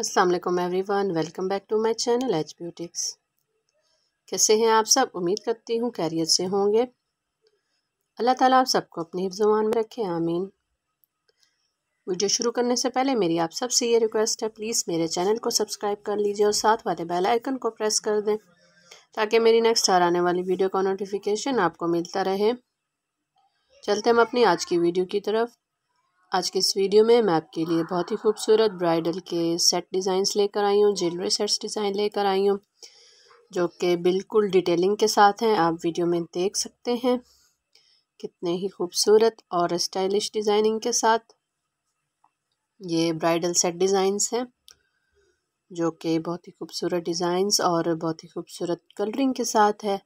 Aslam every one welcome back to my channel H beautics कैसे हैं आप सब उम्मीद करती हूँ कैरियर से होंगे अल्लाह ताला आप सबको अपनी हिफ्जमान में रखे आमीन वीडियो शुरू करने से पहले मेरी आप सब से ये रिक्वेस्ट है प्लीज़ मेरे चैनल को सब्सक्राइब कर लीजिए और साथ वाले बेल आइकन को प्रेस कर दें ताकि मेरी नेक्स्ट आर आने वाली वीडियो का नोटिफिकेशन आपको मिलता रहे चलते हम अपनी आज की वीडियो की तरफ आज के इस वीडियो में मैं आपके लिए बहुत ही खूबसूरत ब्राइडल के सेट डिज़ाइंस लेकर आई हूँ ज्वेलरी सेट्स डिज़ाइन लेकर आई हूँ जो कि बिल्कुल डिटेलिंग के साथ हैं आप वीडियो में देख सकते हैं कितने ही खूबसूरत और स्टाइलिश डिज़ाइनिंग के साथ ये ब्राइडल सेट डिज़ाइंस हैं जो कि बहुत ही खूबसूरत डिज़ाइंस और बहुत ही खूबसूरत कलरिंग के साथ है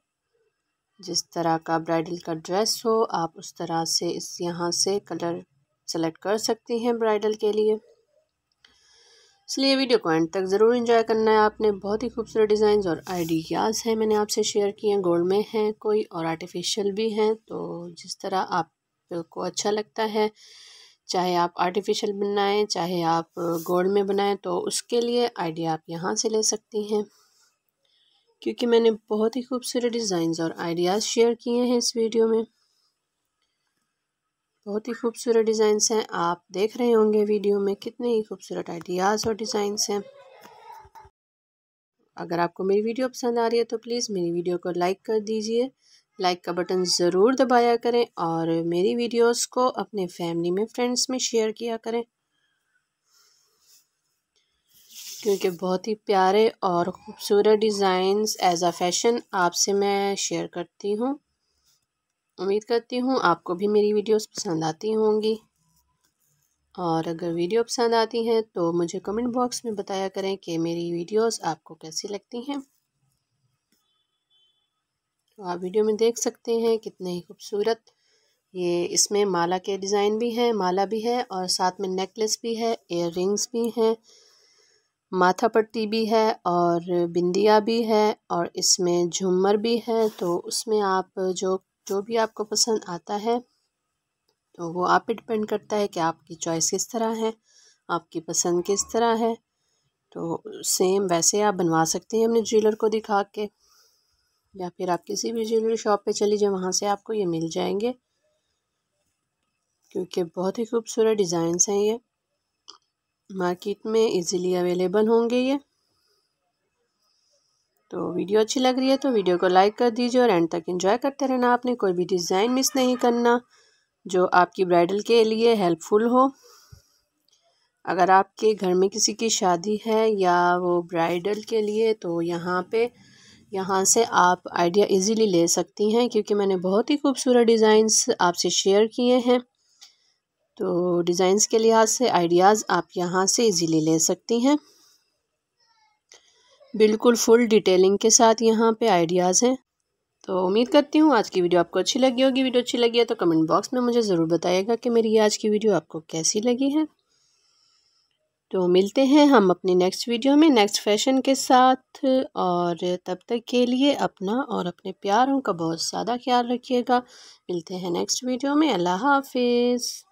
जिस तरह का ब्राइडल का ड्रेस हो आप उस तरह से इस यहाँ से कलर सेलेक्ट कर सकती हैं ब्राइडल के लिए इसलिए वीडियो को एंड तक ज़रूर इंजॉय करना है आपने बहुत ही खूबसूरत डिज़ाइन और आइडियाज़ हैं मैंने आपसे शेयर किए हैं गोल्ड में हैं कोई और आर्टिफिशियल भी हैं तो जिस तरह आपको अच्छा लगता है चाहे आप आर्टिफिशियल बनाएं चाहे आप गोल्ड में बनाएं तो उसके लिए आइडिया आप यहाँ से ले सकती हैं क्योंकि मैंने बहुत ही खूबसूरत डिज़ाइंस और आइडियाज़ शेयर किए हैं इस वीडियो में बहुत ही खूबसूरत डिज़ाइंस हैं आप देख रहे होंगे वीडियो में कितने ही खूबसूरत आइडियाज़ और डिज़ाइंस हैं अगर आपको मेरी वीडियो पसंद आ रही है तो प्लीज़ मेरी वीडियो को लाइक कर दीजिए लाइक का बटन ज़रूर दबाया करें और मेरी वीडियोस को अपने फैमिली में फ्रेंड्स में शेयर किया करें क्योंकि बहुत ही प्यारे और ख़ूबसूरत डिज़ाइंस एज आ फैशन आपसे मैं शेयर करती हूँ उम्मीद करती हूँ आपको भी मेरी वीडियोस पसंद आती होंगी और अगर वीडियो पसंद आती हैं तो मुझे कमेंट बॉक्स में बताया करें कि मेरी वीडियोस आपको कैसी लगती हैं तो आप वीडियो में देख सकते हैं कितने ही खूबसूरत ये इसमें माला के डिज़ाइन भी हैं माला भी है और साथ में नेकलेस भी है एयर रिंग्स भी हैं माथा पट्टी भी है और बिंदिया भी है और इसमें झूमर भी है तो उसमें आप जो जो भी आपको पसंद आता है तो वो आप पे डिपेंड करता है कि आपकी चॉइस किस तरह है आपकी पसंद किस तरह है तो सेम वैसे आप बनवा सकते हैं अपने ज्वेलर को दिखा के या फिर आप किसी भी ज्वेलरी शॉप पे चली जाए वहाँ से आपको ये मिल जाएंगे क्योंकि बहुत ही खूबसूरत डिज़ाइंस हैं ये मार्केट में इजीली अवेलेबल होंगे ये तो वीडियो अच्छी लग रही है तो वीडियो को लाइक कर दीजिए और एंड तक इन्जॉय करते रहना आपने कोई भी डिज़ाइन मिस नहीं करना जो आपकी ब्राइडल के लिए हेल्पफुल हो अगर आपके घर में किसी की शादी है या वो ब्राइडल के लिए तो यहाँ पे यहाँ से आप आइडिया इजीली ले सकती हैं क्योंकि मैंने बहुत ही खूबसूरत डिज़ाइंस आपसे शेयर किए हैं तो डिज़ाइंस के लिहाज से आइडियाज़ आप यहाँ से इजीली ले सकती हैं बिल्कुल फुल डिटेलिंग के साथ यहाँ पे आइडियाज़ हैं तो उम्मीद करती हूँ आज की वीडियो आपको अच्छी लगी होगी वीडियो अच्छी लगी है तो कमेंट बॉक्स में मुझे ज़रूर बताइएगा कि मेरी आज की वीडियो आपको कैसी लगी है तो मिलते हैं हम अपने नेक्स्ट वीडियो में नेक्स्ट फैशन के साथ और तब तक के लिए अपना और अपने प्यारों का बहुत ज़्यादा ख्याल रखिएगा मिलते हैं नेक्स्ट वीडियो में अल्लाह हाफिज़